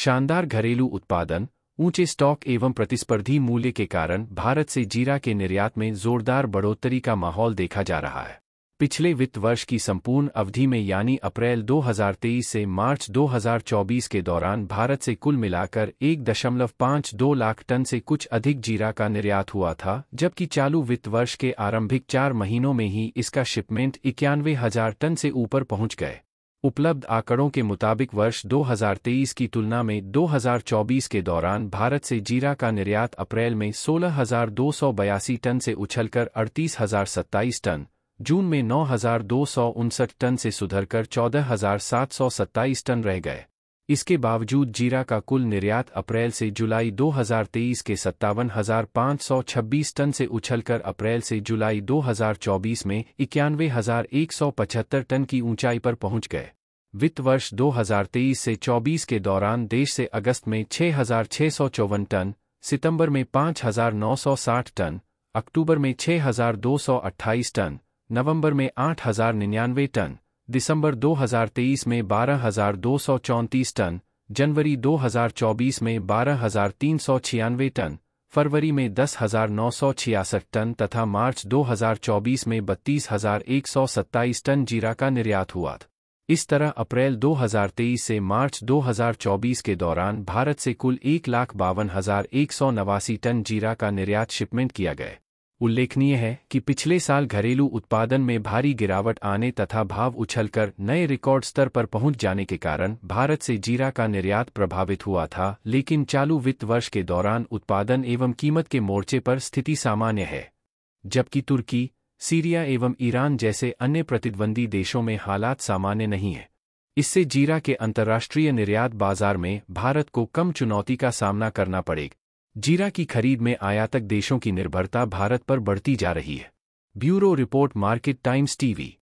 शानदार घरेलू उत्पादन ऊंचे स्टॉक एवं प्रतिस्पर्धी मूल्य के कारण भारत से जीरा के निर्यात में जोरदार बढ़ोतरी का माहौल देखा जा रहा है पिछले वित्त वर्ष की संपूर्ण अवधि में यानी अप्रैल 2023 से मार्च 2024 के दौरान भारत से कुल मिलाकर 1.52 लाख टन से कुछ अधिक जीरा का निर्यात हुआ था जबकि चालू वित्त वर्ष के आरंभिक चार महीनों में ही इसका शिपमेंट इक्यानवे हजार टन से ऊपर पहुंच गए उपलब्ध आंकड़ों के मुताबिक वर्ष 2023 की तुलना में 2024 के दौरान भारत से जीरा का निर्यात अप्रैल में सोलह टन से उछलकर अड़तीस टन जून में नौ टन से सुधरकर चौदह टन रह गए इसके बावजूद जीरा का कुल निर्यात अप्रैल से जुलाई 2023 के सत्तावन टन से उछलकर अप्रैल से जुलाई 2024 में इक्यानवे टन की ऊंचाई पर पहुंच गए वित्त वर्ष 2023 से 24 के दौरान देश से अगस्त में छह टन सितंबर में 5,960 टन अक्टूबर में 6,228 टन नवंबर में 8,099 टन दिसंबर 2023 में 12,234 टन जनवरी 2024 में 12,396 टन फरवरी में 10,966 टन तथा मार्च 2024 में 32,127 टन जीरा का निर्यात हुआ था इस तरह अप्रैल 2023 से मार्च 2024 के दौरान भारत से कुल एक लाख बावन हजार एक सौ नवासी टन जीरा का निर्यात शिपमेंट किया गया उल्लेखनीय है कि पिछले साल घरेलू उत्पादन में भारी गिरावट आने तथा भाव उछलकर नए रिकॉर्ड स्तर पर पहुंच जाने के कारण भारत से जीरा का निर्यात प्रभावित हुआ था लेकिन चालू वित्त वर्ष के दौरान उत्पादन एवं कीमत के मोर्चे पर स्थिति सामान्य है जबकि तुर्की सीरिया एवं ईरान जैसे अन्य प्रतिद्वंदी देशों में हालात सामान्य नहीं है इससे जीरा के अंतर्राष्ट्रीय निर्यात बाजार में भारत को कम चुनौती का सामना करना पड़ेगा जीरा की खरीद में आयातक देशों की निर्भरता भारत पर बढ़ती जा रही है bureau report Market Times TV